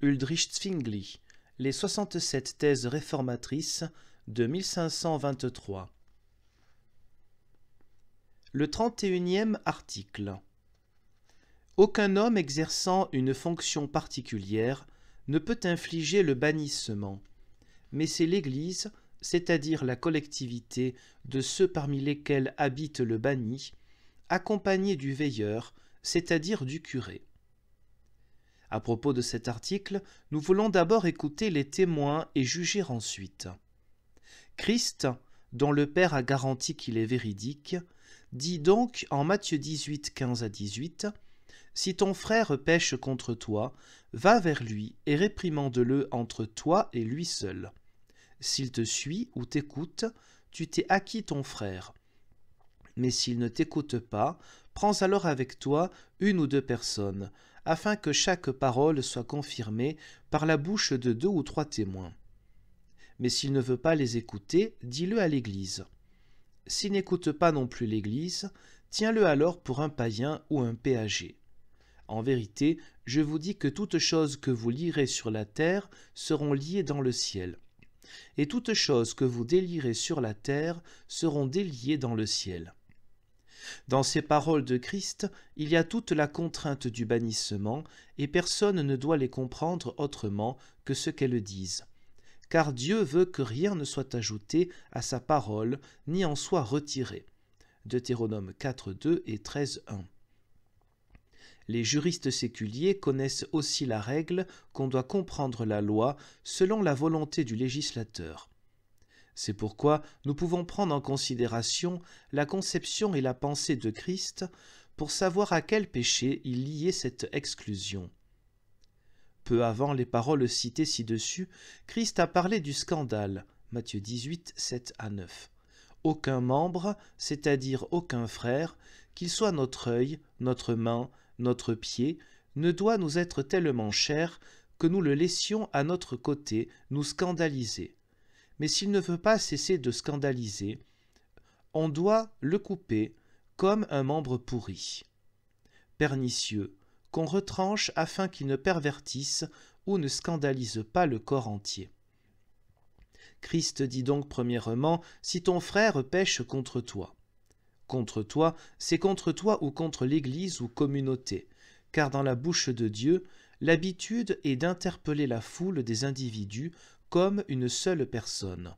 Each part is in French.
Uldrich Zwingli, les 67 thèses réformatrices de 1523. Le 31e article. Aucun homme exerçant une fonction particulière ne peut infliger le bannissement, mais c'est l'Église, c'est-à-dire la collectivité de ceux parmi lesquels habite le banni, accompagnée du veilleur, c'est-à-dire du curé. À propos de cet article, nous voulons d'abord écouter les témoins et juger ensuite. Christ, dont le Père a garanti qu'il est véridique, dit donc en Matthieu 18, 15 à 18 Si ton frère pêche contre toi, va vers lui et réprimande-le entre toi et lui seul. S'il te suit ou t'écoute, tu t'es acquis ton frère. Mais s'il ne t'écoute pas, prends alors avec toi une ou deux personnes, afin que chaque parole soit confirmée par la bouche de deux ou trois témoins. Mais s'il ne veut pas les écouter, dis-le à l'Église. S'il n'écoute pas non plus l'Église, tiens-le alors pour un païen ou un péager. En vérité, je vous dis que toutes choses que vous lirez sur la terre seront liées dans le ciel, et toutes choses que vous délirez sur la terre seront déliées dans le ciel. Dans ces paroles de Christ, il y a toute la contrainte du bannissement, et personne ne doit les comprendre autrement que ce qu'elles disent. Car Dieu veut que rien ne soit ajouté à sa parole, ni en soit retiré. Deutéronome 4, 2 et 13, 1. Les juristes séculiers connaissent aussi la règle qu'on doit comprendre la loi selon la volonté du législateur. C'est pourquoi nous pouvons prendre en considération la conception et la pensée de Christ pour savoir à quel péché il liait cette exclusion. Peu avant les paroles citées ci-dessus, Christ a parlé du scandale, Matthieu 18, 7 à 9. Aucun membre, c'est-à-dire aucun frère, qu'il soit notre œil, notre main, notre pied, ne doit nous être tellement cher que nous le laissions à notre côté nous scandaliser mais s'il ne veut pas cesser de scandaliser, on doit le couper comme un membre pourri, pernicieux, qu'on retranche afin qu'il ne pervertisse ou ne scandalise pas le corps entier. Christ dit donc premièrement, si ton frère pêche contre toi. Contre toi, c'est contre toi ou contre l'Église ou communauté, car dans la bouche de Dieu, l'habitude est d'interpeller la foule des individus comme une seule personne.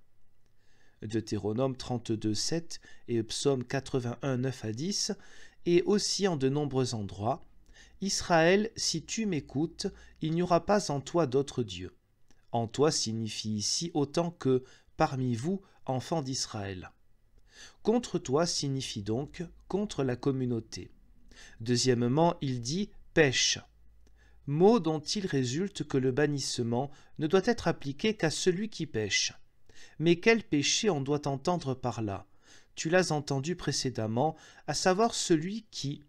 Deutéronome 32, 7 et Psaume 81, 9 à 10, et aussi en de nombreux endroits. Israël, si tu m'écoutes, il n'y aura pas en toi d'autre Dieu. En toi signifie ici autant que parmi vous, enfants d'Israël. Contre toi signifie donc contre la communauté. Deuxièmement, il dit pêche mot dont il résulte que le bannissement ne doit être appliqué qu'à celui qui pêche. Mais quel péché on doit entendre par là Tu l'as entendu précédemment, à savoir celui qui,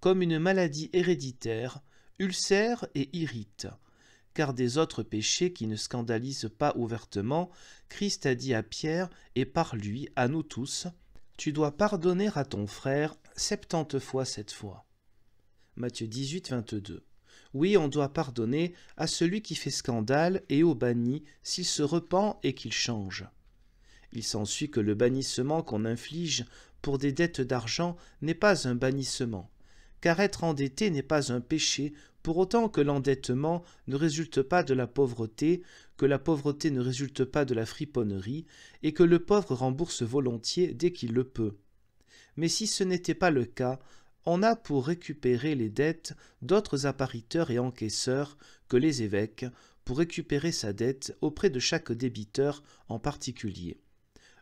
comme une maladie héréditaire, ulcère et irrite. Car des autres péchés qui ne scandalisent pas ouvertement, Christ a dit à Pierre et par lui à nous tous, Tu dois pardonner à ton frère septante fois cette fois. Matthieu 18, oui, on doit pardonner à celui qui fait scandale et au banni s'il se repent et qu'il change. Il s'ensuit que le bannissement qu'on inflige pour des dettes d'argent n'est pas un bannissement, car être endetté n'est pas un péché pour autant que l'endettement ne résulte pas de la pauvreté, que la pauvreté ne résulte pas de la friponnerie, et que le pauvre rembourse volontiers dès qu'il le peut. Mais si ce n'était pas le cas, on a pour récupérer les dettes d'autres appariteurs et encaisseurs que les évêques, pour récupérer sa dette auprès de chaque débiteur en particulier.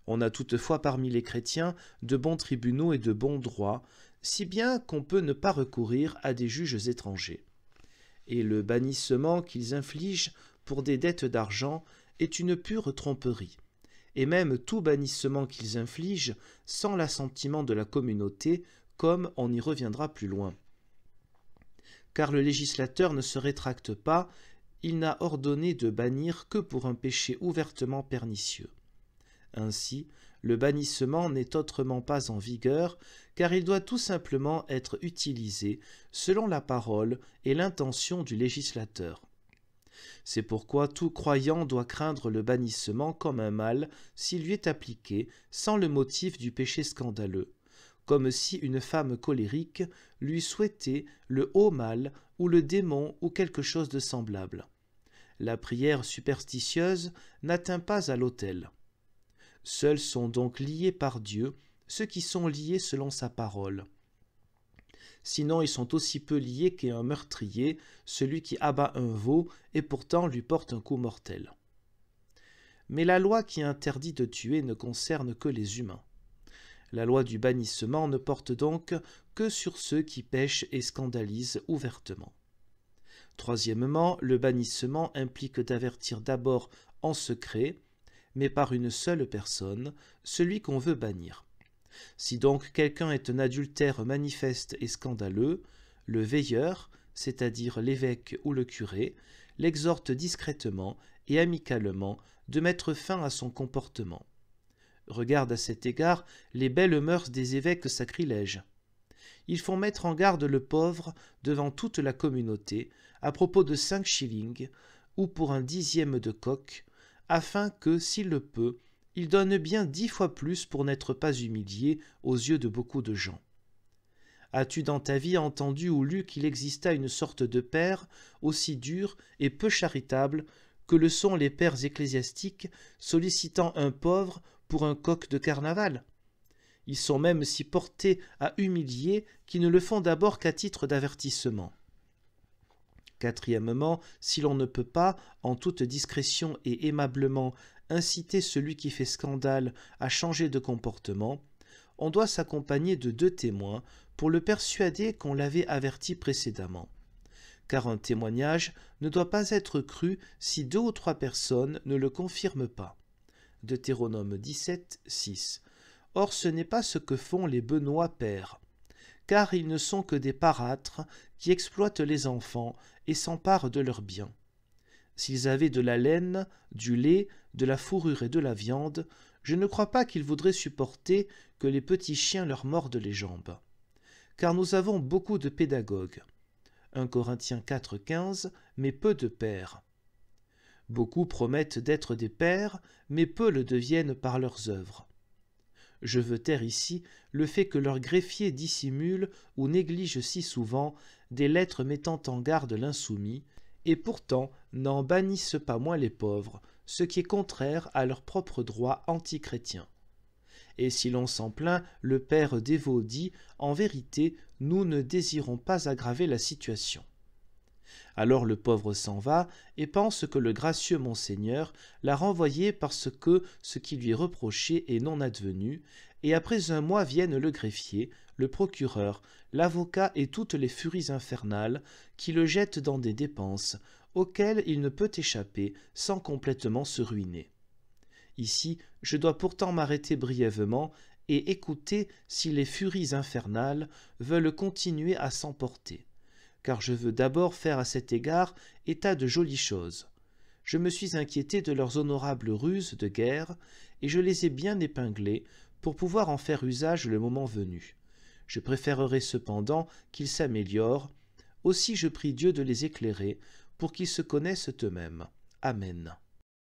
On a toutefois parmi les chrétiens de bons tribunaux et de bons droits, si bien qu'on peut ne pas recourir à des juges étrangers. Et le bannissement qu'ils infligent pour des dettes d'argent est une pure tromperie. Et même tout bannissement qu'ils infligent, sans l'assentiment de la communauté, comme on y reviendra plus loin. Car le législateur ne se rétracte pas, il n'a ordonné de bannir que pour un péché ouvertement pernicieux. Ainsi, le bannissement n'est autrement pas en vigueur, car il doit tout simplement être utilisé selon la parole et l'intention du législateur. C'est pourquoi tout croyant doit craindre le bannissement comme un mal s'il lui est appliqué sans le motif du péché scandaleux comme si une femme colérique lui souhaitait le haut mal ou le démon ou quelque chose de semblable. La prière superstitieuse n'atteint pas à l'autel. Seuls sont donc liés par Dieu ceux qui sont liés selon sa parole. Sinon ils sont aussi peu liés qu'un meurtrier, celui qui abat un veau et pourtant lui porte un coup mortel. Mais la loi qui interdit de tuer ne concerne que les humains. La loi du bannissement ne porte donc que sur ceux qui pêchent et scandalisent ouvertement. Troisièmement, le bannissement implique d'avertir d'abord en secret, mais par une seule personne, celui qu'on veut bannir. Si donc quelqu'un est un adultère manifeste et scandaleux, le veilleur, c'est-à-dire l'évêque ou le curé, l'exhorte discrètement et amicalement de mettre fin à son comportement. Regarde à cet égard les belles mœurs des évêques sacrilèges. Ils font mettre en garde le pauvre devant toute la communauté à propos de cinq shillings ou pour un dixième de coq, afin que, s'il le peut, il donne bien dix fois plus pour n'être pas humilié aux yeux de beaucoup de gens. As-tu dans ta vie entendu ou lu qu'il exista une sorte de père aussi dur et peu charitable que le sont les pères ecclésiastiques sollicitant un pauvre pour un coq de carnaval. Ils sont même si portés à humilier qu'ils ne le font d'abord qu'à titre d'avertissement. Quatrièmement, si l'on ne peut pas, en toute discrétion et aimablement, inciter celui qui fait scandale à changer de comportement, on doit s'accompagner de deux témoins pour le persuader qu'on l'avait averti précédemment. Car un témoignage ne doit pas être cru si deux ou trois personnes ne le confirment pas. Deutéronome 17, 6. Or ce n'est pas ce que font les Benoît pères, car ils ne sont que des parâtres qui exploitent les enfants et s'emparent de leurs biens. S'ils avaient de la laine, du lait, de la fourrure et de la viande, je ne crois pas qu'ils voudraient supporter que les petits chiens leur mordent les jambes. Car nous avons beaucoup de pédagogues. 1 Corinthiens 4, 15, mais peu de pères. Beaucoup promettent d'être des pères, mais peu le deviennent par leurs œuvres. Je veux taire ici le fait que leurs greffiers dissimulent ou négligent si souvent des lettres mettant en garde l'insoumis, et pourtant n'en bannissent pas moins les pauvres, ce qui est contraire à leurs propres droits antichrétiens. Et si l'on s'en plaint, le père dévot dit En vérité, nous ne désirons pas aggraver la situation. Alors le pauvre s'en va et pense que le gracieux monseigneur l'a renvoyé parce que ce qui lui est reproché est non advenu, et après un mois viennent le greffier, le procureur, l'avocat et toutes les furies infernales qui le jettent dans des dépenses auxquelles il ne peut échapper sans complètement se ruiner. Ici, je dois pourtant m'arrêter brièvement et écouter si les furies infernales veulent continuer à s'emporter car je veux d'abord faire à cet égard état de jolies choses. Je me suis inquiété de leurs honorables ruses de guerre, et je les ai bien épinglées pour pouvoir en faire usage le moment venu. Je préférerais cependant qu'ils s'améliorent, aussi je prie Dieu de les éclairer, pour qu'ils se connaissent eux-mêmes. Amen.